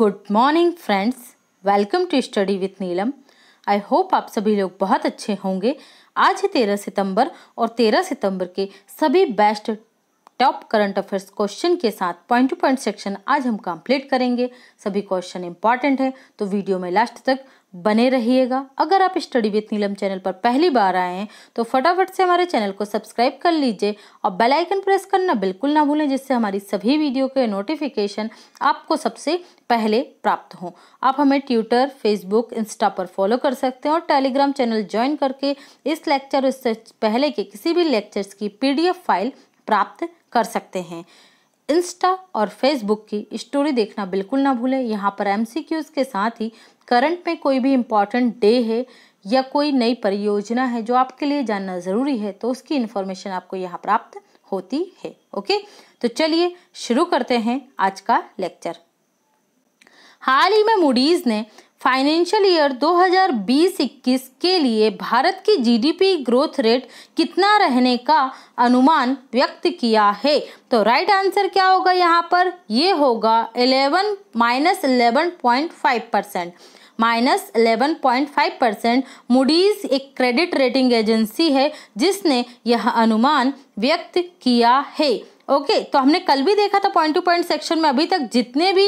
Good morning friends welcome to study with Neelam I hope आप सभी लोग बहुत अच्छे होंगे आज है तेरह सितंबर और तेरह सितंबर के सभी best top current affairs question के साथ पॉइंट टू पॉइंट सेक्शन आज हम कंप्लीट करेंगे सभी क्वेश्चन इंपॉर्टेंट है तो वीडियो में लास्ट तक बने रहिएगा अगर आप स्टडी विथ नीलम चैनल पर पहली बार आए हैं तो फटाफट से हमारे चैनल को सब्सक्राइब कर लीजिए और बेल आइकन प्रेस करना बिल्कुल ना भूलें जिससे हमारी सभी वीडियो के नोटिफिकेशन आपको सबसे पहले प्राप्त हों आप हमें ट्विटर फेसबुक इंस्टा पर फॉलो कर सकते हैं और टेलीग्राम चैनल ज्वाइन करके इस लेक्चर इससे पहले के किसी भी लेक्चर्स की पी फाइल प्राप्त कर सकते हैं इंस्टा और फेसबुक की स्टोरी देखना बिल्कुल ना भूलें यहाँ पर एम के साथ ही करंट में कोई भी इम्पॉर्टेंट डे है या कोई नई परियोजना है जो आपके लिए जानना ज़रूरी है तो उसकी इन्फॉर्मेशन आपको यहाँ प्राप्त होती है ओके तो चलिए शुरू करते हैं आज का लेक्चर हाल ही में मूडीज़ ने फाइनेंशियल ईयर 2020-21 के लिए भारत की जीडीपी ग्रोथ रेट कितना रहने का अनुमान व्यक्त किया है तो राइट आंसर क्या होगा यहाँ पर ये होगा 11 minus eleven point five percent minus eleven point five percent Moody's एक क्रेडिट रेटिंग एजेंसी है जिसने यह अनुमान व्यक्त किया है ओके okay, तो हमने कल भी देखा था पॉइंट टू पॉइंट सेक्शन में अभी तक जितने भी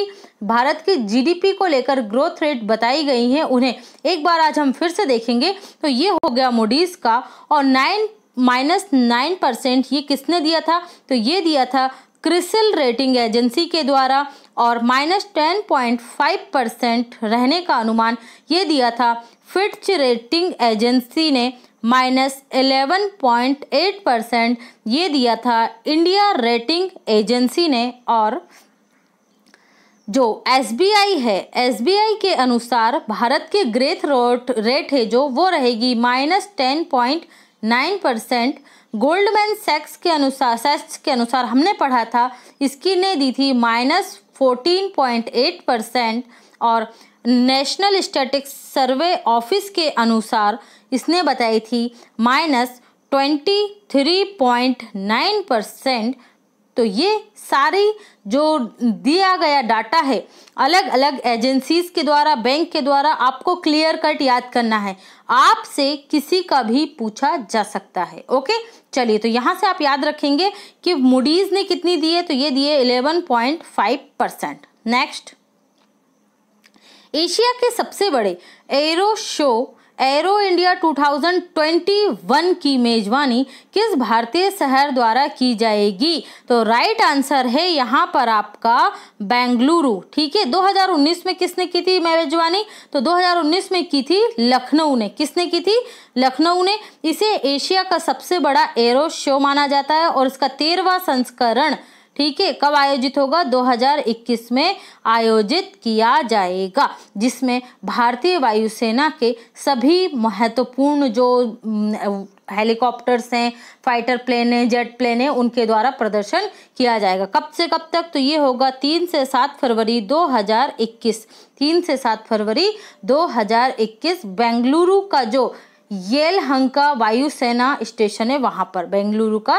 भारत की जीडीपी को लेकर ग्रोथ रेट बताई गई हैं उन्हें एक बार आज हम फिर से देखेंगे तो ये हो गया मूडीज़ का और नाइन माइनस नाइन परसेंट ये किसने दिया था तो ये दिया था क्रिसल रेटिंग एजेंसी के द्वारा और minus ten point five percent रहने का अनुमान ये दिया था फिट्च रेटिंग एजेंसी ने minus eleven point eight percent ये दिया था इंडिया रेटिंग एजेंसी ने और जो एस है एस के अनुसार भारत के ग्रेथ रोट रेट है जो वो रहेगी minus ten point nine percent Goldman सेक्स के अनुसार सेक्स के अनुसार हमने पढ़ा था इसकी ने दी थी माइनस 14.8 परसेंट और नेशनल स्टैटिक्स सर्वे ऑफिस के अनुसार इसने बताई थी माइनस 23.9 परसेंट तो ये सारी जो दिया गया डाटा है अलग अलग एजेंसीज के द्वारा बैंक के द्वारा आपको क्लियर कट याद करना है आपसे किसी का भी पूछा जा सकता है ओके चलिए तो यहाँ से आप याद रखेंगे कि मुडीज ने कितनी दी है तो ये दिए eleven point five percent next Asia के सबसे बड़े एरो शो एरो इंडिया 2021 की मेजबानी किस भारतीय शहर द्वारा की जाएगी तो राइट आंसर है यहाँ पर आपका बेंगलुरु ठीक है 2019 में किसने की थी मेजबानी तो 2019 में की थी लखनऊ ने किसने की थी लखनऊ ने इसे एशिया का सबसे बड़ा एरो शो माना जाता है और इसका तेरहवा संस्करण ठीक है कब आयोजित होगा 2021 में आयोजित किया जाएगा जिसमें भारतीय वायुसेना के सभी महत्वपूर्ण जो हेलीकॉप्टर्स हैं फाइटर प्लेन हैं जेट प्लेन हैं उनके द्वारा प्रदर्शन किया जाएगा कब से कब तक तो ये होगा तीन से सात फरवरी 2021 हज़ार तीन से सात फरवरी 2021 बेंगलुरु का जो हंका वायुसेना स्टेशन है वहां पर बेंगलुरु का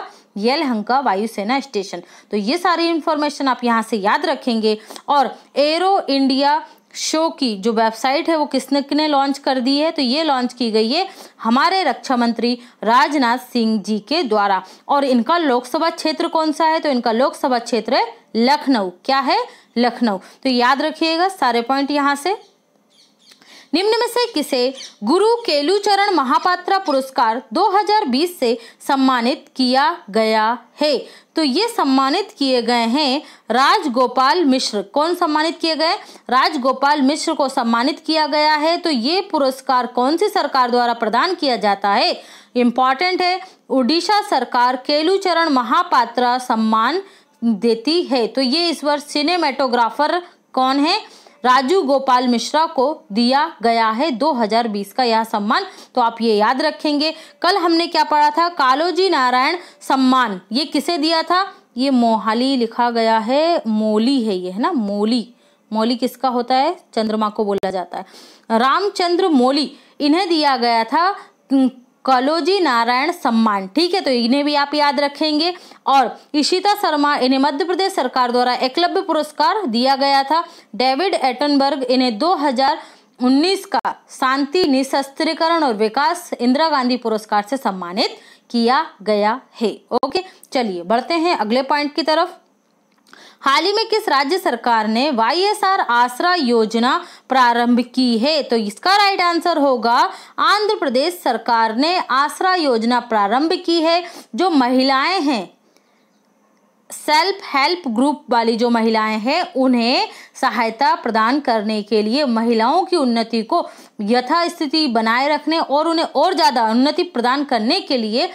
हंका वायुसेना स्टेशन तो ये सारी इंफॉर्मेशन आप यहाँ से याद रखेंगे और एरो इंडिया शो की जो वेबसाइट है वो किसने किने लॉन्च कर दी है तो ये लॉन्च की गई है हमारे रक्षा मंत्री राजनाथ सिंह जी के द्वारा और इनका लोकसभा क्षेत्र कौन सा है तो इनका लोकसभा क्षेत्र है लखनऊ क्या है लखनऊ तो याद रखिएगा सारे पॉइंट यहाँ से निम्न में से किसे गुरु केलुचरण महापात्रा पुरस्कार 2020 से सम्मानित किया गया है तो ये सम्मानित किए गए हैं राजगोपाल मिश्र कौन सम्मानित किए गए राजगोपाल मिश्र को सम्मानित किया गया है तो ये पुरस्कार कौन सी सरकार द्वारा प्रदान किया जाता है इम्पॉर्टेंट है उड़ीसा सरकार केलूचरण महापात्रा सम्मान देती है तो ये इस वर्ष सिनेमेटोग्राफर कौन है राजू गोपाल मिश्रा को दिया गया है 2020 का यह सम्मान तो आप ये याद रखेंगे कल हमने क्या पढ़ा था कालोजी नारायण सम्मान ये किसे दिया था ये मोहाली लिखा गया है मोली है ये है ना मोली मोली किसका होता है चंद्रमा को बोला जाता है रामचंद्र मोली इन्हें दिया गया था कलोजी नारायण सम्मान ठीक है तो इन्हें भी आप याद रखेंगे और इशिता शर्मा इन्हें मध्य प्रदेश सरकार द्वारा एकलव्य पुरस्कार दिया गया था डेविड एटनबर्ग इन्हें 2019 का शांति निशस्त्रीकरण और विकास इंदिरा गांधी पुरस्कार से सम्मानित किया गया है ओके चलिए बढ़ते हैं अगले पॉइंट की तरफ हाल ही में किस राज्य सरकार ने वाई आसरा योजना प्रारंभ की है तो इसका राइट आंसर होगा आंध्र प्रदेश सरकार ने आसरा योजना प्रारंभ की है जो महिलाएं हैं सेल्फ हेल्प ग्रुप वाली जो महिलाएं हैं उन्हें सहायता प्रदान करने के लिए महिलाओं की उन्नति को यथास्थिति बनाए रखने और उन्हें और ज़्यादा उन्नति प्रदान करने के लिए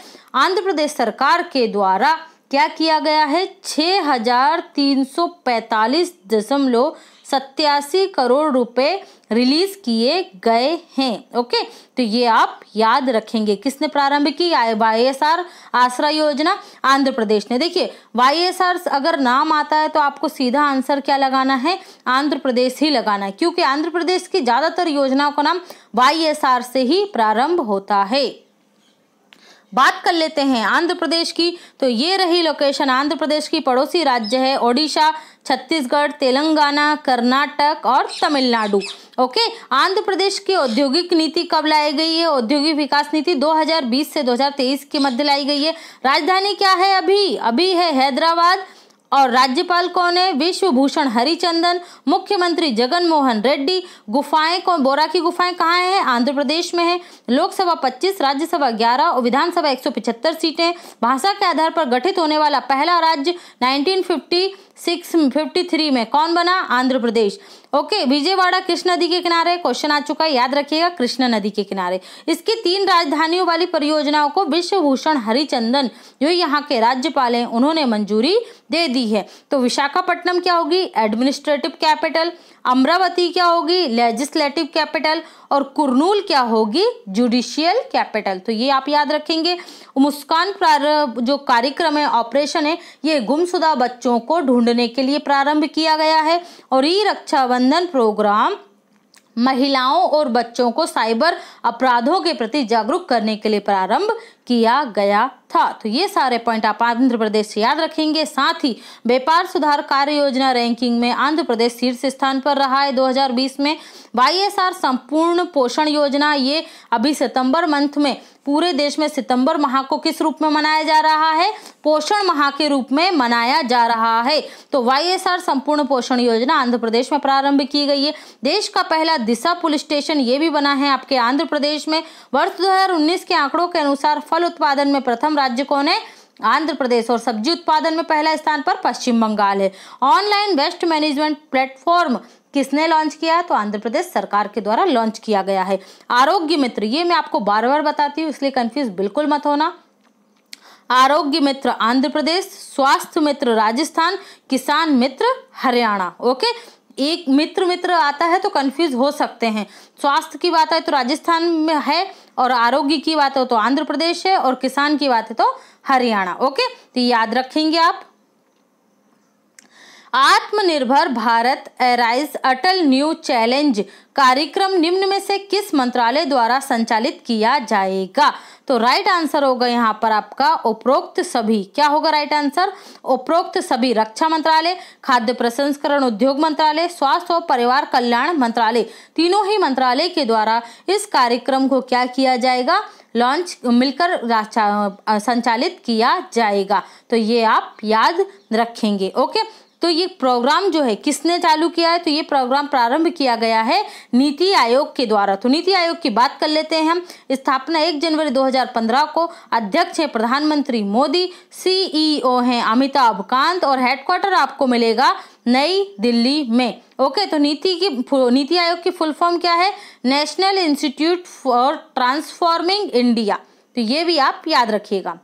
आंध्र प्रदेश सरकार के द्वारा क्या किया गया है छः हजार तीन सौ पैंतालीस दशमलव सत्तासी करोड़ रुपए रिलीज किए गए हैं ओके तो ये आप याद रखेंगे किसने प्रारंभ की वाई एस आर आश्रय योजना आंध्र प्रदेश ने देखिए वाई एस आर अगर नाम आता है तो आपको सीधा आंसर क्या लगाना है आंध्र प्रदेश ही लगाना है क्योंकि आंध्र प्रदेश की ज़्यादातर योजनाओं का नाम वाई एस आर से ही प्रारंभ होता है बात कर लेते हैं आंध्र प्रदेश की तो ये रही लोकेशन आंध्र प्रदेश की पड़ोसी राज्य है ओडिशा छत्तीसगढ़ तेलंगाना कर्नाटक और तमिलनाडु ओके आंध्र प्रदेश की औद्योगिक नीति कब लाई गई है औद्योगिक विकास नीति 2020 से 2023 के मध्य लाई गई है राजधानी क्या है अभी अभी है हैदराबाद है और राज्यपाल कौन है विश्वभूषण हरिचंदन मुख्यमंत्री जगन मोहन रेड्डी गुफाएं कौन बोरा की गुफाएं कहाँ हैं आंध्र प्रदेश में है लोकसभा 25 राज्यसभा 11 और विधानसभा 175 सीटें भाषा के आधार पर गठित होने वाला पहला राज्य 1950 सिक्स फिफ्टी थ्री में कौन बना आंध्र प्रदेश ओके विजयवाड़ा कृष्ण नदी के किनारे क्वेश्चन आ चुका है याद रखिएगा कृष्ण नदी के किनारे इसकी तीन राजधानियों वाली परियोजनाओं को विश्वभूषण हरिचंदन जो यहाँ के राज्यपाल हैं उन्होंने मंजूरी दे दी है तो विशाखापट्टनम क्या होगी एडमिनिस्ट्रेटिव कैपिटल अमरावती क्या होगी लेजिस्लेटिव कैपिटल और कुरनूल क्या होगी जुडिशियल कैपिटल तो ये आप याद रखेंगे मुस्कान प्रारंभ जो कार्यक्रम है ऑपरेशन है ये गुमशुदा बच्चों को ढूंढने के लिए प्रारंभ किया गया है और ई रक्षाबंधन प्रोग्राम महिलाओं और बच्चों को साइबर अपराधों के प्रति जागरूक करने के लिए प्रारंभ किया गया था तो ये सारे पॉइंट आप आंध्र प्रदेश से याद रखेंगे साथ ही व्यापार सुधार कार्य योजना रैंकिंग में आंध्र प्रदेश शीर्ष स्थान पर रहा है 2020 में वाई संपूर्ण पोषण योजना ये अभी सितंबर मंथ में पूरे देश में सितंबर माह को किस रूप में मनाया जा रहा है पोषण माह के रूप में मनाया जा रहा है तो वाई संपूर्ण पोषण योजना आंध्र प्रदेश में प्रारंभ की गई है देश का पहला दिशा पुलिस स्टेशन ये भी बना है आपके आंध्र प्रदेश में वर्ष दो के आंकड़ों के अनुसार फल उत्पादन में प्रथम राज्य कौन है आंध्र प्रदेश और सब्जी उत्पादन में पहला स्थान पर पश्चिम बंगाल है ऑनलाइन वेस्ट मैनेजमेंट प्लेटफॉर्म किसने लॉन्च किया तो आंध्र प्रदेश सरकार के द्वारा लॉन्च किया गया है आरोग्य मित्र ये मैं आपको बार बार बताती हूँ इसलिए कंफ्यूज बिल्कुल मत होना आरोग्य मित्र आंध्र प्रदेश स्वास्थ्य मित्र राजस्थान किसान मित्र हरियाणा ओके एक मित्र मित्र आता है तो कंफ्यूज हो सकते हैं स्वास्थ्य की बात है तो राजस्थान में है और आरोग्य की बात हो तो आंध्र प्रदेश है और किसान की बात है तो हरियाणा ओके तो याद रखेंगे आप Atmanirbhar Bharat arise Atal new challenge कार्यक्रम निम्न में से किस मंत्रालय द्वारा संचालित किया जाएगा तो राइट आंसर होगा यहाँ पर आपका उपरोक्त सभी क्या होगा राइट आंसर उपरोक्त सभी रक्षा मंत्रालय खाद्य प्रसंस्करण उद्योग मंत्रालय स्वास्थ्य और परिवार कल्याण मंत्रालय तीनों ही मंत्रालय के द्वारा इस कार्यक्रम को क्या किया जाएगा लॉन्च मिलकर संचालित किया जाएगा तो ये आप याद रखेंगे ओके तो ये प्रोग्राम जो है किसने चालू किया है तो ये प्रोग्राम प्रारंभ किया गया है नीति आयोग के द्वारा तो नीति आयोग की बात कर लेते हैं हम स्थापना एक जनवरी 2015 को अध्यक्ष हैं प्रधानमंत्री मोदी सीईओ e हैं अमिताभ कांत और हेडक्वार्टर आपको मिलेगा नई दिल्ली में ओके तो नीति की नीति आयोग की फुल फॉर्म क्या है national institute for transforming India तो ये भी आप याद रखिएगा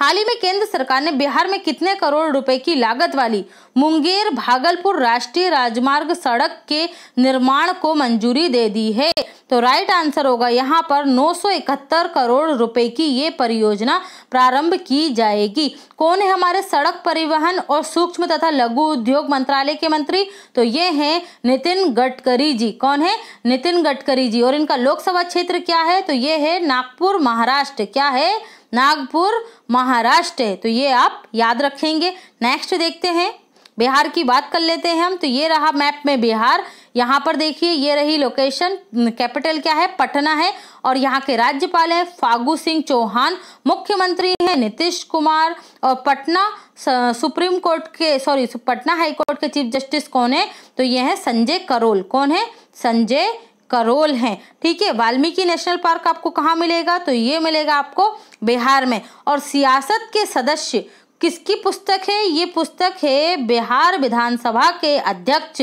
हाल ही में केंद्र सरकार ने बिहार में कितने करोड़ रुपए की लागत वाली मुंगेर भागलपुर राष्ट्रीय राजमार्ग सड़क के निर्माण को मंजूरी दे दी है तो राइट आंसर होगा यहाँ पर 971 करोड़ रुपए की ये परियोजना प्रारंभ की जाएगी कौन है हमारे सड़क परिवहन और सूक्ष्म तथा लघु उद्योग मंत्रालय के मंत्री तो ये हैं नितिन गडकरी जी कौन है नितिन गडकरी जी और इनका लोकसभा क्षेत्र क्या है तो ये है नागपुर महाराष्ट्र क्या है नागपुर महाराष्ट्र तो ये आप याद रखेंगे नेक्स्ट देखते हैं बिहार की बात कर लेते हैं हम तो ये रहा मैप में बिहार यहाँ पर देखिए ये रही लोकेशन कैपिटल क्या है पटना है और यहाँ के राज्यपाल हैं फागू सिंह चौहान मुख्यमंत्री हैं नीतीश कुमार और पटना सुप्रीम कोर्ट के सॉरी पटना हाई कोर्ट के चीफ जस्टिस कौन है तो ये हैं संजय करोल कौन है संजय का रोल है ठीक है वाल्मीकि नेशनल पार्क आपको कहाँ मिलेगा तो ये मिलेगा आपको बिहार में और सियासत के सदस्य किसकी पुस्तक है ये पुस्तक है बिहार विधानसभा के अध्यक्ष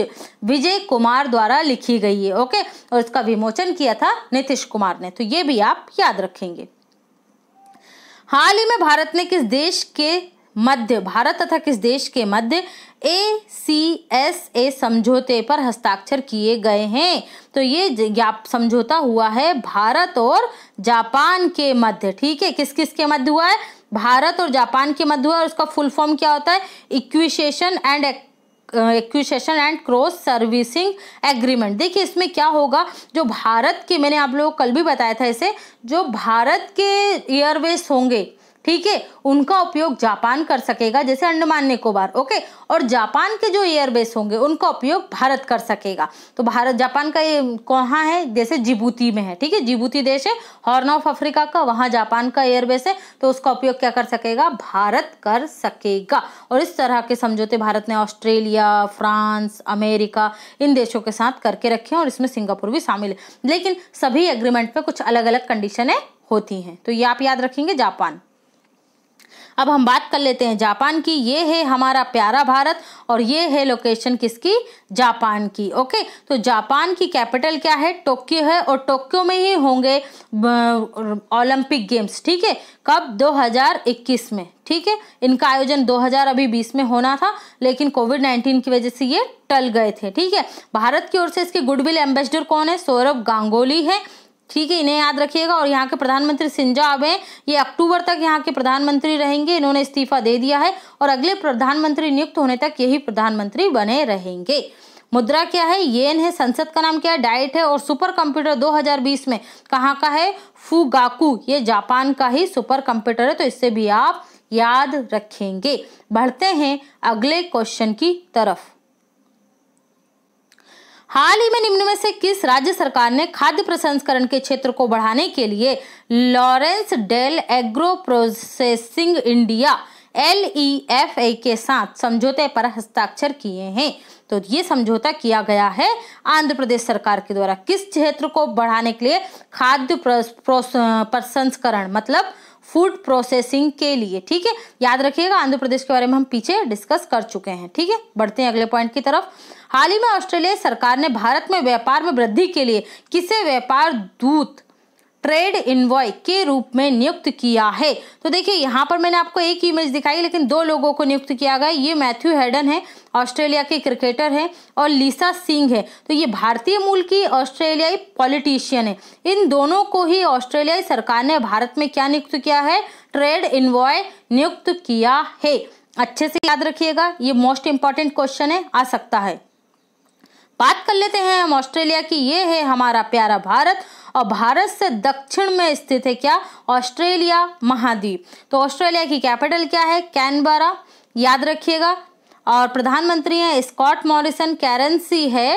विजय कुमार द्वारा लिखी गई है ओके और इसका विमोचन किया था नीतीश कुमार ने तो ये भी आप याद रखेंगे हाल ही में भारत ने किस देश के मध्य भारत तथा किस देश के मध्य ए सी एस ए समझौते पर हस्ताक्षर किए गए हैं तो ये समझौता हुआ है भारत और जापान के मध्य ठीक है किस किस के मध्य हुआ है भारत और जापान के मध्य हुआ है उसका फुल फॉर्म क्या होता है acquisition and acquisition and cross servicing agreement देखिए इसमें क्या होगा जो भारत के मैंने आप लोगों को कल भी बताया था इसे जो भारत के एयरवेज होंगे ठीक है उनका उपयोग जापान कर सकेगा जैसे अंडमान निकोबार ओके और जापान के जो एयरबेस होंगे उनका उपयोग भारत कर सकेगा तो भारत जापान का ये कहाँ है जैसे जिबूती में है ठीक है जिबूती देश है हॉर्न ऑफ अफ्रीका का वहाँ जापान का एयरबेस है तो उसका उपयोग क्या कर सकेगा भारत कर सकेगा और इस तरह के समझौते भारत ने ऑस्ट्रेलिया फ्रांस अमेरिका इन देशों के साथ करके रखे हैं और इसमें सिंगापुर भी शामिल है लेकिन सभी एग्रीमेंट पर कुछ अलग अलग कंडीशनें होती हैं तो ये आप याद रखेंगे जापान अब हम बात कर लेते हैं जापान की ये है हमारा प्यारा भारत और ये है लोकेशन किसकी जापान की ओके तो जापान की कैपिटल क्या है टोक्यो है और टोक्यो में ही होंगे ओलंपिक गेम्स ठीक है कब 2021 में ठीक है इनका आयोजन 2020 अभी बीस में होना था लेकिन कोविड 19 की वजह से ये टल गए थे ठीक है भारत की ओर से इसके गुडविल एम्बेसडर कौन है सौरभ गांगोली है ठीक है इन्हें याद रखिएगा और यहाँ के प्रधानमंत्री सिंजा आबे ये अक्टूबर तक यहाँ के प्रधानमंत्री रहेंगे इन्होंने इस्तीफा दे दिया है और अगले प्रधानमंत्री नियुक्त होने तक यही प्रधानमंत्री बने रहेंगे मुद्रा क्या है येन है संसद का नाम क्या है डाइट है और सुपर कंप्यूटर 2020 में कहाँ का है फुगाकू ये जापान का ही सुपर कंप्यूटर है तो इससे भी आप याद रखेंगे बढ़ते हैं अगले क्वेश्चन की तरफ हाल ही में निम्न में से किस राज्य सरकार ने खाद्य प्रसंस्करण के क्षेत्र को बढ़ाने के लिए Lawrence Dale agro processing India L E F A के साथ समझौते पर हस्ताक्षर किए हैं तो ये समझौता किया गया है आंध्र प्रदेश सरकार के द्वारा किस क्षेत्र को बढ़ाने के लिए खाद्य प्रसंस्करण मतलब फूड प्रोसेसिंग के लिए ठीक है याद रखिएगा आंध्र प्रदेश के बारे में हम पीछे डिस्कस कर चुके हैं ठीक है बढ़ते हैं अगले पॉइंट की तरफ हाल ही में ऑस्ट्रेलिया सरकार ने भारत में व्यापार में वृद्धि के लिए किसे व्यापार दूत ट्रेड इन्वॉय के रूप में नियुक्त किया है तो देखिए यहाँ पर मैंने आपको एक इमेज दिखाई लेकिन दो लोगों को नियुक्त किया गया ये मैथ्यू हेडन है ऑस्ट्रेलिया के क्रिकेटर हैं और लीसा सिंह है तो ये भारतीय मूल की ऑस्ट्रेलियाई पॉलिटिशियन है इन दोनों को ही ऑस्ट्रेलियाई सरकार ने भारत में क्या नियुक्त किया है ट्रेड इन्वॉय नियुक्त किया है अच्छे से याद रखिएगा ये मोस्ट इंपॉर्टेंट क्वेश्चन है आ सकता है बात कर लेते हैं हम ऑस्ट्रेलिया की ये है हमारा प्यारा भारत और भारत से दक्षिण में स्थित है क्या ऑस्ट्रेलिया महाद्वीप तो ऑस्ट्रेलिया की कैपिटल क्या है कैनबरा याद रखिएगा और प्रधानमंत्री हैं स्कॉट मॉरिसन कैरेंसी है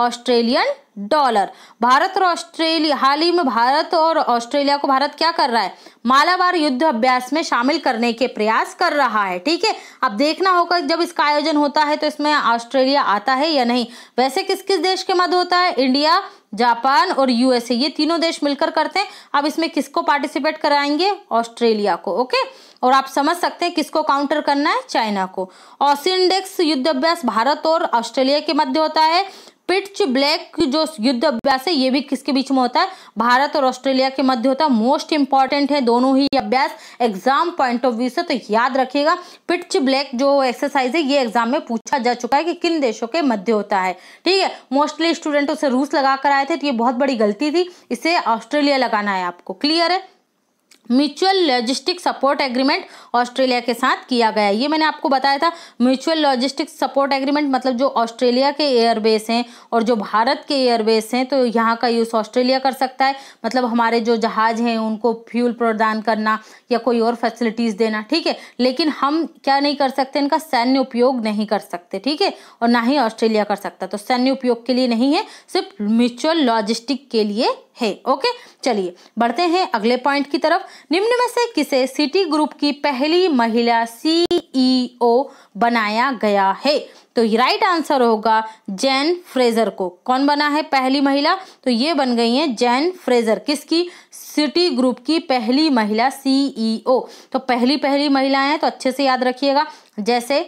ऑस्ट्रेलियन डॉलर भारत और ऑस्ट्रेलिया हाल ही में भारत और ऑस्ट्रेलिया को भारत क्या कर रहा है मालाबार युद्ध अभ्यास में शामिल करने के प्रयास कर रहा है ठीक है अब देखना होगा जब इसका आयोजन होता है तो इसमें ऑस्ट्रेलिया आता है या नहीं वैसे किस किस देश के मध्य होता है इंडिया जापान और यूएसए ये तीनों देश मिलकर करते हैं अब इसमें किसको पार्टिसिपेट कराएंगे ऑस्ट्रेलिया को ओके और आप समझ सकते हैं किसको काउंटर करना है चाइना को ऑसिंडेक्स अभ्यास भारत और ऑस्ट्रेलिया के मध्य होता है पिट्च ब्लैक जो युद्ध अभ्यास है ये भी किसके बीच में होता है भारत और ऑस्ट्रेलिया के मध्य होता है मोस्ट इंपॉर्टेंट है दोनों ही अभ्यास एग्जाम पॉइंट ऑफ व्यू से तो याद रखिएगा पिट्च ब्लैक जो एक्सरसाइज है ये एग्जाम में पूछा जा चुका है कि किन देशों के मध्य होता है ठीक है मोस्टली स्टूडेंट उसे रूस लगा कर आए थे तो ये बहुत बड़ी गलती थी इसे ऑस्ट्रेलिया लगाना है आपको क्लियर है mutual logistic support agreement Australia के साथ किया गया ये मैंने आपको बताया था म्यूचुअल लॉजिस्टिक सपोर्ट एग्रीमेंट मतलब जो ऑस्ट्रेलिया के एयरबेस हैं और जो भारत के एयरबेस हैं तो यहाँ का यूज़ ऑस्ट्रेलिया कर सकता है मतलब हमारे जो जहाज़ हैं उनको फ्यूल प्रदान करना या कोई और फैसिलिटीज़ देना ठीक है लेकिन हम क्या नहीं कर सकते इनका सैन्य उपयोग नहीं कर सकते ठीक है और ना ही ऑस्ट्रेलिया कर सकता तो सैन्य उपयोग के लिए नहीं है सिर्फ म्यूचुअल लॉजिस्टिक के लिए है ओके चलिए बढ़ते हैं अगले पॉइंट की तरफ निम्न में से किसे सिटी ग्रुप की पहली महिला सीईओ e बनाया गया है तो राइट आंसर होगा जैन फ्रेजर को कौन बना है पहली महिला तो ये बन गई है जैन फ्रेजर किसकी सिटी ग्रुप की पहली महिला सीईओ e तो पहली पहली महिलाएं तो अच्छे से याद रखिएगा जैसे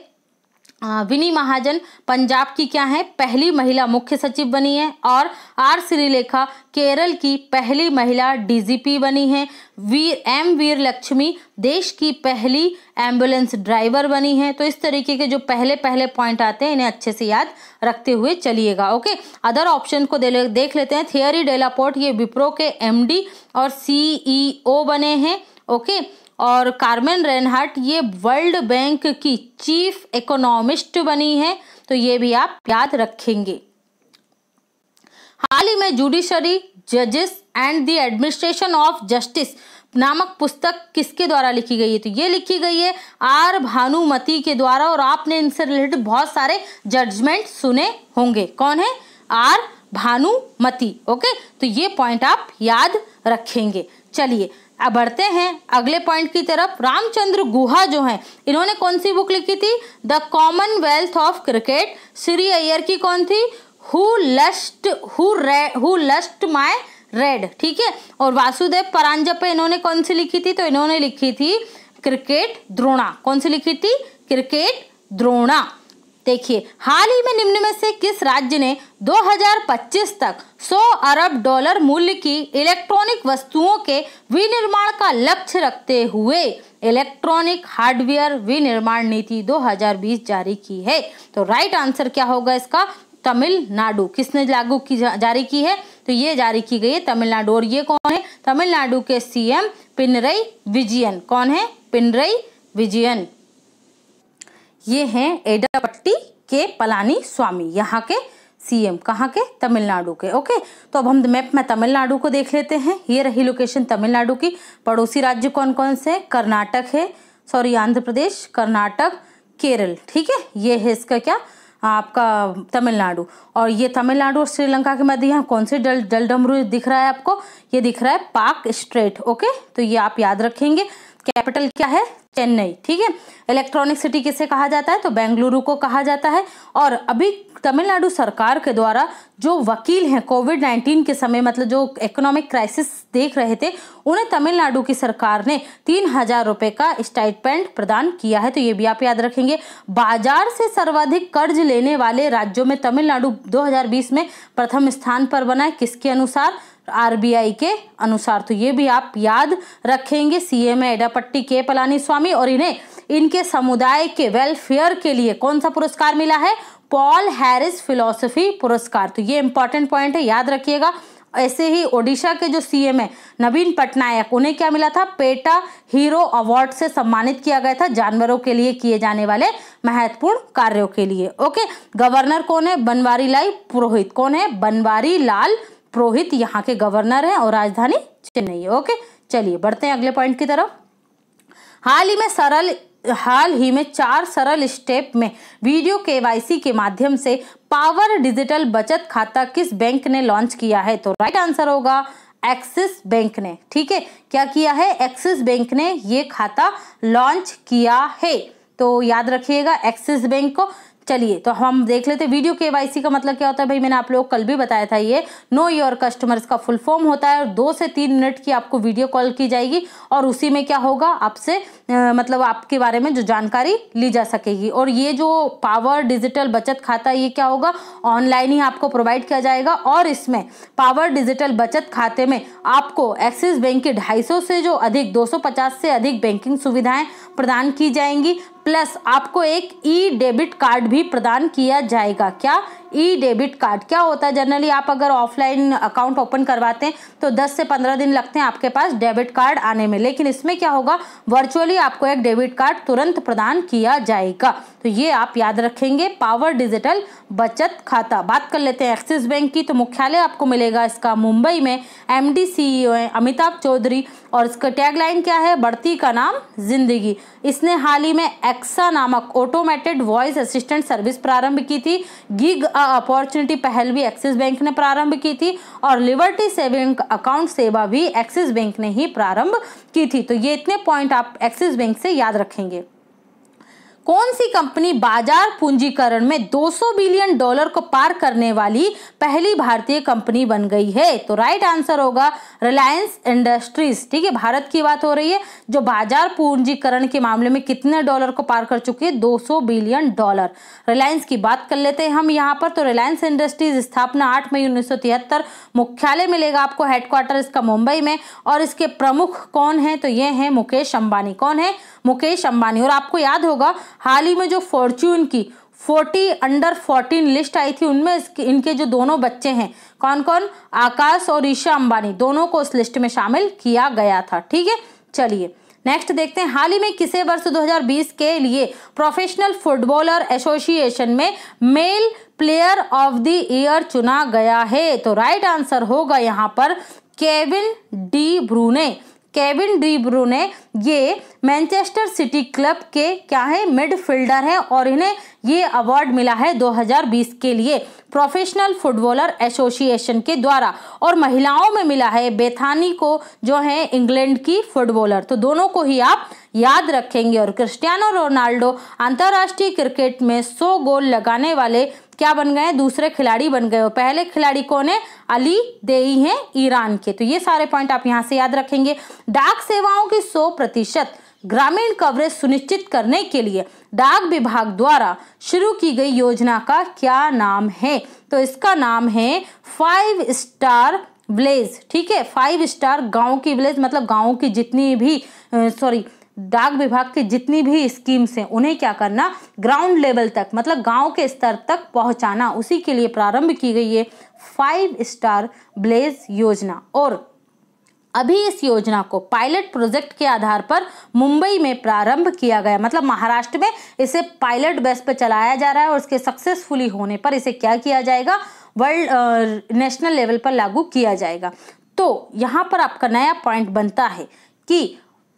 विनी महाजन पंजाब की क्या है पहली महिला मुख्य सचिव बनी है और आर श्रीलेखा केरल की पहली महिला डीजीपी बनी है वीर एम वीर लक्ष्मी देश की पहली एम्बुलेंस ड्राइवर बनी है तो इस तरीके के जो पहले पहले पॉइंट आते हैं इन्हें अच्छे से याद रखते हुए चलिएगा ओके अदर ऑप्शन को देख लेते हैं थियरी डेलापोर्ट ये विप्रो के एम और सीईओ e बने हैं ओके और कार्मेन रेनहार्ट ये वर्ल्ड बैंक की चीफ इकोनॉमिस्ट बनी है तो ये भी आप याद रखेंगे हाल ही में जुडिशरी जजेस and the administration of justice नामक पुस्तक किसके द्वारा लिखी गई है तो ये लिखी गई है आर भानुमती के द्वारा और आपने इनसे रिलेटेड बहुत सारे जजमेंट सुने होंगे कौन है आर भानुमती ओके तो ये पॉइंट आप याद रखेंगे चलिए अब बढ़ते हैं अगले पॉइंट की तरफ रामचंद्र गुहा जो हैं इन्होंने कौन सी बुक लिखी थी the commonwealth of cricket Shri Iyer की कौन थी who lust who ray who lust my red ठीक है और वासुदेव परांजपे इन्होंने कौन सी लिखी थी तो इन्होंने लिखी थी क्रिकेट द्रोणा कौन सी लिखी थी क्रिकेट द्रोणा देखिए हाल ही में निम्न में से किस राज्य ने 2025 तक 100 अरब डॉलर मूल्य की इलेक्ट्रॉनिक वस्तुओं के विनिर्माण का लक्ष्य रखते हुए इलेक्ट्रॉनिक हार्डवेयर विनिर्माण नीति 2020 जारी की है तो राइट आंसर क्या होगा इसका तमिलनाडु किसने लागू की जा, जारी की है तो ये जारी की गई है तमिलनाडु और ये कौन है तमिलनाडु के सीएम पिनरई विजयन कौन है पिनरई विजयन ये हैं एडापट्टी के पलानी स्वामी यहाँ के सीएम कहाँ के तमिलनाडु के ओके तो अब हम मैप में तमिलनाडु को देख लेते हैं ये रही लोकेशन तमिलनाडु की पड़ोसी राज्य कौन कौन से कर्नाटक है सॉरी आंध्र प्रदेश कर्नाटक केरल ठीक है ये है इसका क्या आपका तमिलनाडु और ये तमिलनाडु और श्रीलंका के मध्य यहाँ कौन से डल डलडमरू दिख रहा है आपको ये दिख रहा है पाक स्ट्रेट ओके तो ये आप याद रखेंगे कैपिटल क्या है चेन्नई ठीक है इलेक्ट्रॉनिक सिटी किसे कहा जाता है तो बेंगलुरु को कहा जाता है और अभी तमिलनाडु सरकार के द्वारा जो वकील हैं कोविड नाइन्टीन के समय मतलब जो इकोनॉमिक क्राइसिस देख रहे थे उन्हें तमिलनाडु की सरकार ने तीन हजार रुपये का स्टाइटमेंट प्रदान किया है तो ये भी आप याद रखेंगे बाजार से सर्वाधिक कर्ज लेने वाले राज्यों में तमिलनाडु दो में प्रथम स्थान पर बना है किसके अनुसार आरबीआई के अनुसार तो ये भी आप याद रखेंगे सीएम एडापट्टी के पलानी स्वामी और इन्हें इनके समुदाय के वेलफेयर के लिए कौन सा पुरस्कार मिला है पॉल हैरिस फिलोसफी पुरस्कार तो ये इंपॉर्टेंट पॉइंट है याद रखिएगा ऐसे ही ओडिशा के जो सीएम है नवीन पटनायक उन्हें क्या मिला था पेटा हीरो अवार्ड से सम्मानित किया गया था जानवरों के लिए किए जाने वाले महत्वपूर्ण कार्यों के लिए ओके गवर्नर कौन है बनवारी लाल पुरोहित कौन है बनवारी लाल पुरोहित यहाँ के गवर्नर हैं और राजधानी चेन्नई ओके चलिए बढ़ते हैं अगले पॉइंट की तरफ हाल ही में सरल हाल ही में चार सरल स्टेप में वीडियो केवाईसी के माध्यम से पावर डिजिटल बचत खाता किस बैंक ने लॉन्च किया है तो राइट आंसर होगा एक्सिस बैंक ने ठीक है क्या किया है एक्सिस बैंक ने ये खाता लॉन्च किया है तो याद रखिएगा एक्सिस बैंक को चलिए तो हम देख लेते वीडियो के वाई का मतलब क्या होता है भाई मैंने आप लोग कल भी बताया था ये नो योर कस्टमर्स का फुल फॉर्म होता है और दो से तीन मिनट की आपको वीडियो कॉल की जाएगी और उसी में क्या होगा आपसे मतलब आपके बारे में जो जानकारी ली जा सकेगी और ये जो पावर डिजिटल बचत खाता ये क्या होगा ऑनलाइन ही आपको प्रोवाइड किया जाएगा और इसमें पावर डिजिटल बचत खाते में आपको एक्सिस बैंक के ढाई से जो अधिक 250 से अधिक बैंकिंग सुविधाएं प्रदान की जाएंगी प्लस आपको एक ई डेबिट कार्ड भी प्रदान किया जाएगा क्या ई डेबिट कार्ड क्या होता है जनरली आप अगर ऑफलाइन अकाउंट ओपन करवाते हैं तो 10 से 15 दिन लगते हैं आपके पास डेबिट कार्ड आने में लेकिन इसमें क्या होगा वर्चुअली आपको एक डेबिट कार्ड तुरंत प्रदान किया जाएगा तो ये आप याद रखेंगे पावर डिजिटल बचत खाता बात कर लेते हैं एक्सिस बैंक की तो मुख्यालय आपको मिलेगा इसका मुंबई में M D e Amitabh Chaudhary और इसका टैगलाइन क्या है बढ़ती का नाम जिंदगी इसने हाल ही में एक्सा नामक ऑटोमेटेड वॉइस असिस्टेंट सर्विस प्रारंभ की थी गिग अपॉर्चुनिटी पहल भी एक्सिस बैंक ने प्रारंभ की थी और लिबर्टी सेविंग अकाउंट सेवा भी एक्सिस बैंक ने ही प्रारंभ की थी तो ये इतने पॉइंट आप एक्सिस बैंक से याद रखेंगे कौन सी कंपनी बाजार पूंजीकरण में 200 बिलियन डॉलर को पार करने वाली पहली भारतीय कंपनी बन गई है तो राइट आंसर होगा रिलायंस इंडस्ट्रीज ठीक है भारत की बात हो रही है जो बाजार पूंजीकरण के मामले में कितने डॉलर को पार कर चुकी है 200 बिलियन डॉलर रिलायंस की बात कर लेते हैं हम यहाँ पर तो रिलायंस इंडस्ट्रीज स्थापना आठ मई उन्नीस मुख्यालय मिलेगा आपको हेडक्वार्टर इसका मुंबई में और इसके प्रमुख कौन है तो ये है मुकेश अंबानी कौन है मुकेश अंबानी और आपको याद होगा हाल ही में जो फॉर्च्यून की फोर्टी अंडर फोर्टीन लिस्ट आई थी उनमें इनके जो दोनों बच्चे हैं कौन कौन आकाश और ईशा अंबानी दोनों को उस लिस्ट में शामिल किया गया था ठीक है चलिए नेक्स्ट देखते हैं हाल ही में किसे वर्ष 2020 के लिए प्रोफेशनल फुटबॉलर एसोसिएशन में male player of the year चुना गया है तो राइट आंसर होगा यहाँ पर Kevin De Bruyne Kevin De Bruyne ये मैनचेस्टर सिटी क्लब के क्या है मिडफील्डर हैं और इन्हें ये अवार्ड मिला है 2020 के लिए प्रोफेशनल फुटबॉलर एसोसिएशन के द्वारा और महिलाओं में मिला है बेथानी को जो है इंग्लैंड की फुटबॉलर तो दोनों को ही आप याद रखेंगे और क्रिस्टियानो रोनाल्डो अंतर्राष्ट्रीय क्रिकेट में 100 गोल लगाने वाले क्या बन गए दूसरे खिलाड़ी बन गए पहले खिलाड़ी कौन है अली देई हैं ईरान के तो ये सारे पॉइंट आप यहाँ से याद रखेंगे डाक सेवाओं की सौ प्रतिशत ग्रामीण कवरेज सुनिश्चित करने के लिए डाक विभाग द्वारा शुरू की गई योजना का क्या नाम है तो इसका नाम है फाइव स्टार विलेज ठीक है फाइव स्टार गांव की विलेज मतलब गांव की जितनी भी सॉरी डाक विभाग की जितनी भी स्कीम्स हैं उन्हें क्या करना ग्राउंड लेवल तक मतलब गांव के स्तर तक पहुंचाना उसी के लिए प्रारंभ की गई है फाइव स्टार ब्लेज योजना और अभी इस योजना को पायलट प्रोजेक्ट के आधार पर मुंबई में प्रारंभ किया गया मतलब महाराष्ट्र में इसे पायलट बेस पर चलाया जा रहा है और इसके सक्सेसफुली होने पर इसे क्या किया जाएगा वर्ल्ड नेशनल लेवल पर लागू किया जाएगा तो यहाँ पर आपका नया पॉइंट बनता है कि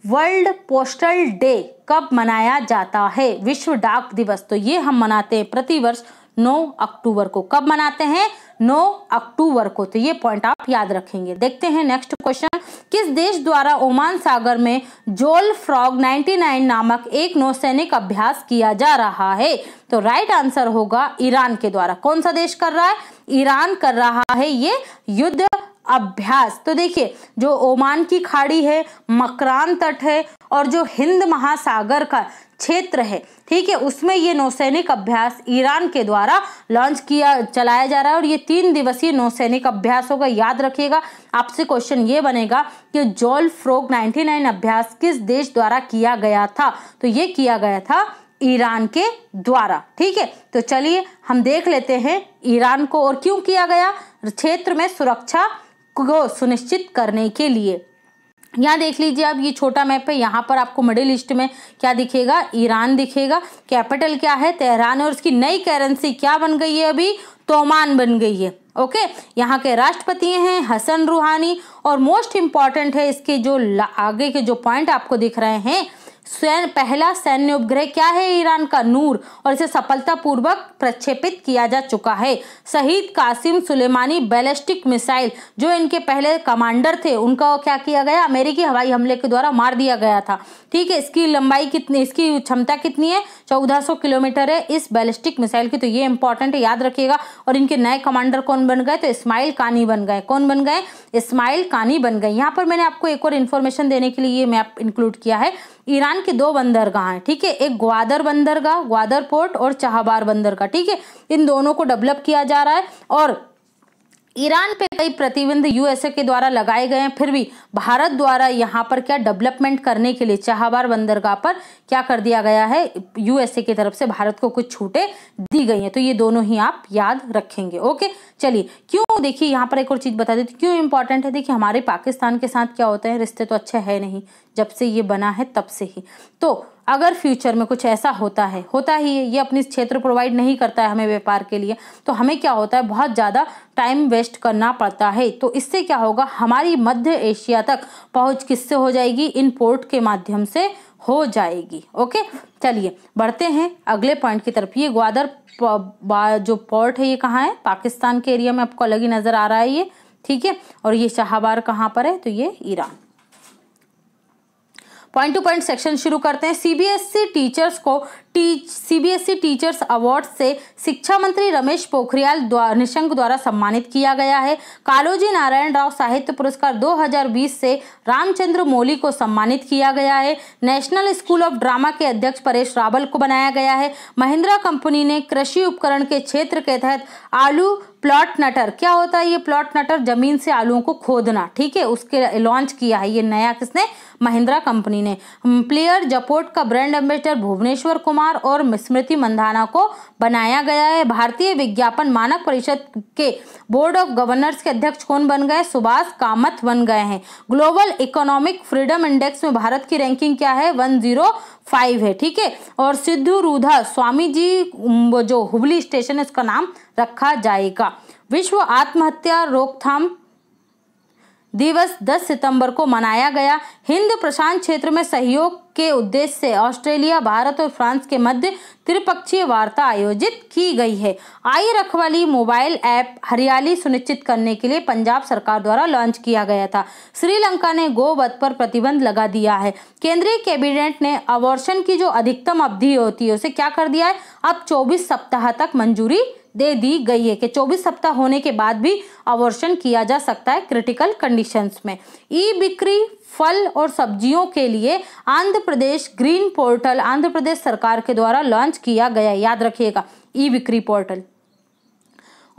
वर्ल्ड पोस्टल डे कब मनाया जाता है विश्व डाक दिवस तो ये हम मनाते हैं प्रतिवर्ष 9 अक्टूबर को कब मनाते हैं 9 अक्टूबर को तो ये पॉइंट आप याद रखेंगे देखते हैं नेक्स्ट क्वेश्चन किस देश द्वारा ओमान सागर में जोल फ्रॉग 99 नामक एक नौसैनिक अभ्यास किया जा रहा है तो राइट आंसर होगा ईरान के द्वारा कौन सा देश कर रहा है ईरान कर रहा है ये युद्ध अभ्यास तो देखिए जो ओमान की खाड़ी है मकरान तट है और जो हिंद महासागर का क्षेत्र है ठीक है उसमें ये नौसैनिक अभ्यास ईरान के द्वारा लॉन्च किया चलाया जा रहा है और ये तीन दिवसीय नौसैनिक अभ्यास होगा याद रखिएगा आपसे क्वेश्चन ये बनेगा कि जॉल फ्रोग 99 अभ्यास किस देश द्वारा किया गया था तो ये किया गया था ईरान के द्वारा ठीक है तो चलिए हम देख लेते हैं ईरान को और क्यों किया गया क्षेत्र में सुरक्षा को सुनिश्चित करने के लिए यहाँ देख लीजिए आप ये छोटा मैप है यहाँ पर आपको मिडिल ईस्ट में क्या दिखेगा ईरान दिखेगा कैपिटल क्या है तेहरान और उसकी नई करेंसी क्या बन गई है अभी तोमान बन गई है ओके यहाँ के राष्ट्रपति हैं हसन रूहानी और मोस्ट इम्पॉर्टेंट है इसके जो आगे के जो पॉइंट आपको दिख रहे हैं स्वयं पहला सैन्य उपग्रह क्या है ईरान का नूर और इसे सफलतापूर्वक प्रक्षेपित किया जा चुका है शहीद कासिम सुलेमानी बैलिस्टिक मिसाइल जो इनके पहले कमांडर थे उनका क्या किया गया अमेरिकी हवाई हमले के द्वारा मार दिया गया था ठीक है इसकी लंबाई कितनी इसकी क्षमता कितनी है चौदह किलोमीटर है इस बैलिस्टिक मिसाइल की तो ये इंपॉर्टेंट है याद रखिएगा और इनके नए कमांडर कौन बन गए तो इस्माइल कानी बन गए कौन बन गए इस्माइल कानी बन गए यहाँ पर मैंने आपको एक और इन्फॉर्मेशन देने के लिए ये मैप इंक्लूड किया है ईरान की दो बंदरगाह हैं ठीक है एक ग्वादर बंदरगाह ग्वादर पोर्ट और चाहबार बंदरगाह ठीक है इन दोनों को डेवलप किया जा रहा है और ईरान पे कई प्रतिबंध यूएसए के द्वारा लगाए गए हैं फिर भी भारत द्वारा यहाँ पर क्या डेवलपमेंट करने के लिए चाहबार बंदरगाह पर क्या कर दिया गया है यूएसए की तरफ से भारत को कुछ छूटें दी गई हैं तो ये दोनों ही आप याद रखेंगे ओके चलिए क्यों देखिए यहाँ पर एक और चीज़ बता देती क्यों इंपॉर्टेंट है देखिए हमारे पाकिस्तान के साथ क्या होते हैं रिश्ते तो अच्छे है नहीं जब से ये बना है तब से ही तो अगर फ्यूचर में कुछ ऐसा होता है होता ही है ये अपने क्षेत्र प्रोवाइड नहीं करता है हमें व्यापार के लिए तो हमें क्या होता है बहुत ज़्यादा टाइम वेस्ट करना पड़ता है तो इससे क्या होगा हमारी मध्य एशिया तक पहुंच किससे हो जाएगी इन पोर्ट के माध्यम से हो जाएगी ओके चलिए बढ़ते हैं अगले पॉइंट की तरफ ये ग्वादर जो पोर्ट है ये कहाँ है पाकिस्तान के एरिया में आपको अलग ही नज़र आ रहा है ये ठीक है और ये शाहबार कहाँ पर है तो ये ईरान पॉइंट टू पॉइंट सेक्शन शुरू करते हैं सीबीएसई टीचर्स e को टीच सीबीएसई टीचर्स अवार्ड से शिक्षा मंत्री रमेश पोखरियाल द्वारा निशंक द्वारा सम्मानित किया गया है कालोजी नारायण राव साहित्य पुरस्कार 2020 से रामचंद्र मोली को सम्मानित किया गया है नेशनल स्कूल ऑफ ड्रामा के अध्यक्ष परेश रावल को बनाया गया है महिंद्रा कंपनी ने कृषि उपकरण के क्षेत्र के तहत आलू प्लॉट नटर क्या होता है ये प्लॉट नटर जमीन से आलूओं को खोदना ठीक है उसके लॉन्च किया है ये नया किसने महिंद्रा कंपनी ने हम्म, प्लेयर जपोर्ट का ब्रांड एम्बेसडर भुवनेश्वर कुमार और स्मृति मंधाना को बनाया गया है भारतीय विज्ञापन मानक परिषद के बोर्ड ऑफ गवर्नर्स के अध्यक्ष कौन बन गए सुभाष कामत बन गए हैं ग्लोबल इकोनॉमिक फ्रीडम इंडेक्स में भारत की रैंकिंग क्या है वन जीरो फाइव है ठीक है और सिद्धू रूधा स्वामी जी जो हुबली स्टेशन है उसका नाम रखा जाएगा विश्व आत्महत्या रोकथाम दिवस 10 सितंबर को मनाया गया हिंद प्रशांत क्षेत्र में सहयोग के उद्देश्य से ऑस्ट्रेलिया भारत और फ्रांस के मध्य त्रिपक्षीय वार्ता आयोजित की गई है आई रखवाली मोबाइल ऐप हरियाली सुनिश्चित करने के लिए पंजाब सरकार द्वारा लॉन्च किया गया था श्रीलंका ने गोवध पर प्रतिबंध लगा दिया है केंद्रीय कैबिनेट ने अवॉर्शन की जो अधिकतम अवधि होती है उसे क्या कर दिया है अब चौबीस सप्ताह तक मंजूरी दे दी गई है कि 24 सप्ताह होने के बाद भी अबॉर्शन किया जा सकता है क्रिटिकल कंडीशंस में ई बिक्री फल और सब्जियों के लिए आंध्र प्रदेश ग्रीन पोर्टल आंध्र प्रदेश सरकार के द्वारा लॉन्च किया गया याद रखिएगा ई बिक्री पोर्टल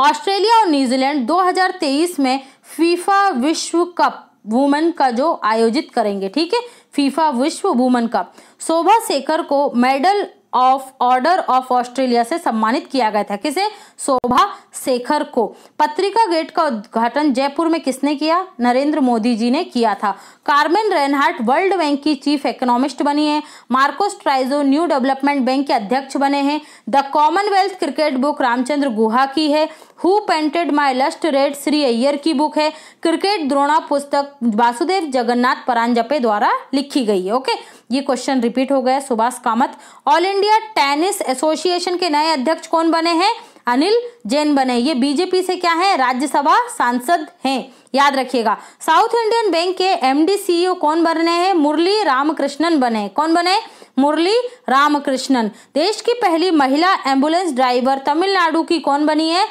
ऑस्ट्रेलिया और न्यूजीलैंड 2023 में फीफा विश्व कप वुमेन का जो आयोजित करेंगे ठीक है फीफा विश्व वुमेन कप शोभा शेखर को medal of order of Australia से सम्मानित किया गया था किसे शोभा शेखर को पत्रिका गेट का उद्घाटन जयपुर में किसने किया नरेंद्र मोदी जी ने किया था कार्मेन रेनहार्ट वर्ल्ड बैंक की चीफ इकोनॉमिस्ट बनी है Marcos Troyjo new development bank के अध्यक्ष बने हैं the commonwealth cricket book Ramachandra Guha की है who painted my lust red Shri Iyer की बुक है क्रिकेट द्रोणा पुस्तक वासुदेव जगन्नाथ परांजपे द्वारा लिखी गई है ओके okay? ये क्वेश्चन रिपीट हो गया Subhash Kamat all India tennis association के नए अध्यक्ष कौन बने हैं अनिल जैन बने ये बीजेपी से क्या है राज्यसभा सांसद हैं याद रखिएगा साउथ इंडियन बैंक के एमडी सीईओ e कौन बने हैं मुरली रामकृष्णन बने कौन बने मुरली रामकृष्णन देश की पहली महिला एम्बुलेंस ड्राइवर तमिलनाडु की कौन बनी है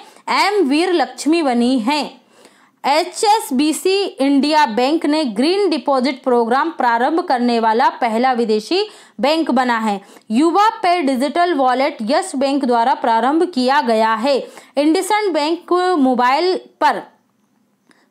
एम वीर लक्ष्मी बनी है एचएसबीसी इंडिया बैंक ने ग्रीन डिपॉजिट प्रोग्राम प्रारंभ करने वाला पहला विदेशी बैंक बना है युवा पे डिजिटल वॉलेट यस बैंक द्वारा प्रारंभ किया गया है इंडिसन बैंक मोबाइल पर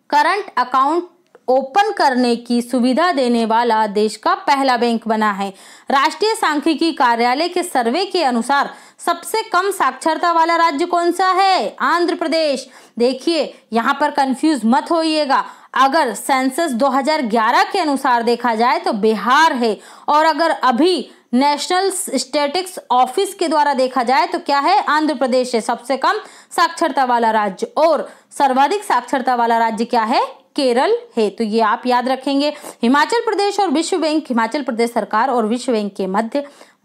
करंट अकाउंट ओपन करने की सुविधा देने वाला देश का पहला बैंक बना है राष्ट्रीय सांख्यिकी कार्यालय के सर्वे के अनुसार सबसे कम साक्षरता वाला राज्य कौन सा है आंध्र प्रदेश देखिए यहाँ पर कंफ्यूज मत होइएगा अगर सेंसस 2011 के अनुसार देखा जाए तो बिहार है और अगर अभी नेशनल स्टेटिक्स ऑफिस के द्वारा देखा जाए तो क्या है आंध्र प्रदेश है सबसे कम साक्षरता वाला राज्य और सर्वाधिक साक्षरता वाला राज्य क्या है केरल है तो ये आप याद रखेंगे हिमाचल प्रदेश और विश्व बैंक हिमाचल प्रदेश सरकार और विश्व बैंक के मध्य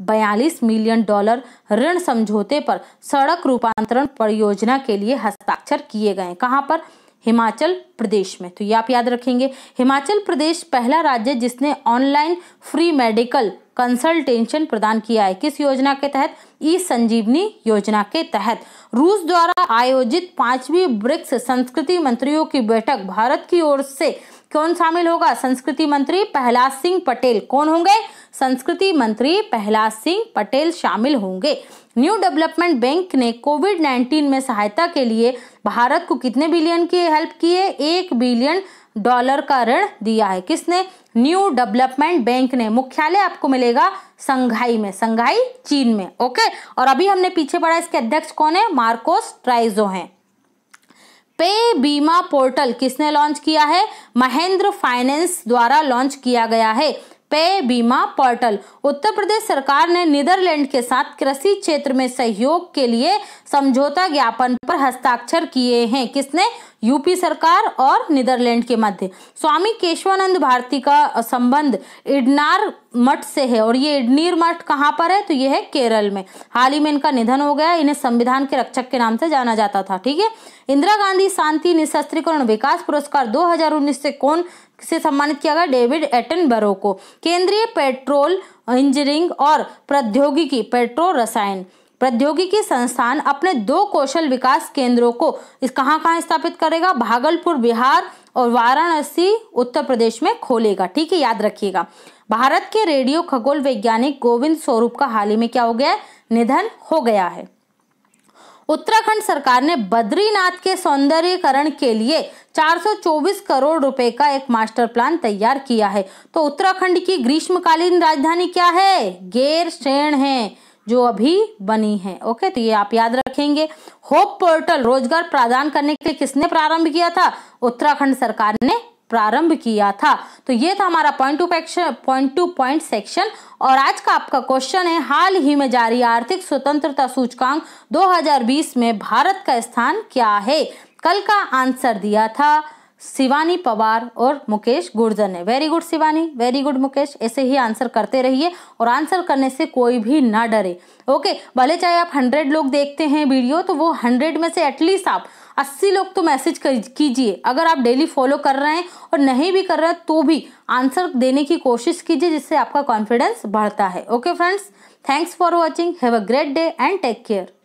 बयालीस मिलियन डॉलर ऋण समझौते पर सड़क रूपांतरण परियोजना के लिए हस्ताक्षर किए गए कहाँ पर हिमाचल प्रदेश में तो ये आप याद रखेंगे हिमाचल प्रदेश पहला राज्य जिसने ऑनलाइन फ्री मेडिकल कंसल्टेशन प्रदान किया है किस योजना के तहत ई संजीवनी योजना के तहत रूस द्वारा आयोजित पांचवी ब्रिक्स संस्कृति मंत्रियों की बैठक भारत की ओर से कौन शामिल होगा संस्कृति मंत्री प्रहलाद सिंह पटेल कौन होंगे संस्कृति मंत्री प्रहलाद सिंह पटेल शामिल होंगे न्यू डेवलपमेंट बैंक ने कोविड 19 में सहायता के लिए भारत को कितने बिलियन की हेल्प की है एक बिलियन डॉलर का ऋण दिया है किसने न्यू डेवलपमेंट बैंक ने मुख्यालय आपको मिलेगा संघाई में संघाई चीन में ओके और अभी हमने पीछे पढ़ा इसके अध्यक्ष कौन है मार्कोस ट्राइजो हैं पे बीमा पोर्टल किसने लॉन्च किया है महेंद्र फाइनेंस द्वारा लॉन्च किया गया है पे बीमा पोर्टल उत्तर प्रदेश सरकार ने नीदरलैंड के साथ कृषि क्षेत्र में सहयोग के लिए समझौता ज्ञापन पर हस्ताक्षर किए हैं किसने यूपी सरकार और नीदरलैंड के मध्य स्वामी केशवानंद भारती का संबंध इडनार मठ से है और ये इडनीर मठ कहाँ पर है तो ये है केरल में हाल ही में इनका निधन हो गया इन्हें संविधान के रक्षक के नाम से जाना जाता था ठीक है इंदिरा गांधी शांति निशस्त्रीकरण विकास पुरस्कार 2019 से कौन से सम्मानित किया गया डेविड एटन बरो को केंद्रीय पेट्रोल इंजीनियरिंग और प्रौद्योगिकी पेट्रोल रसायन प्रौद्योगिकी संस्थान अपने दो कौशल विकास केंद्रों को इस कहाँ कहाँ स्थापित करेगा भागलपुर बिहार और वाराणसी उत्तर प्रदेश में खोलेगा ठीक है याद रखिएगा भारत के रेडियो खगोल वैज्ञानिक गोविंद स्वरूप का हाल ही में क्या हो गया है निधन हो गया है उत्तराखंड सरकार ने बद्रीनाथ के सौंदर्यकरण के लिए 424 करोड़ रुपए का एक मास्टर प्लान तैयार किया है तो उत्तराखंड की ग्रीष्मकालीन राजधानी क्या है गैर श्रेण है जो अभी बनी है ओके तो ये आप याद रखेंगे होप पोर्टल रोजगार प्रदान करने के लिए किसने प्रारंभ किया था उत्तराखंड सरकार ने प्रारंभ किया था तो ये था हमारा point two point two point section और आज का आपका क्वेश्चन है हाल ही में जारी आर्थिक स्वतंत्रता सूचकांक 2020 में भारत का स्थान क्या है कल का आंसर दिया था शिवानी पवार और मुकेश गुर्जर ने very good Shivani very good Mukesh ऐसे ही आंसर करते रहिए और आंसर करने से कोई भी ना डरे ओके भले चाहे आप हंड्रेड लोग देखते हैं वीडियो तो वो हंड्रेड में से एटलीस्ट आप अस्सी लोग तो मैसेज कीजिए अगर आप डेली फॉलो कर रहे हैं और नहीं भी कर रहे हैं तो भी आंसर देने की कोशिश कीजिए जिससे आपका कॉन्फिडेंस बढ़ता है okay friends thanks for watching have a great day and take care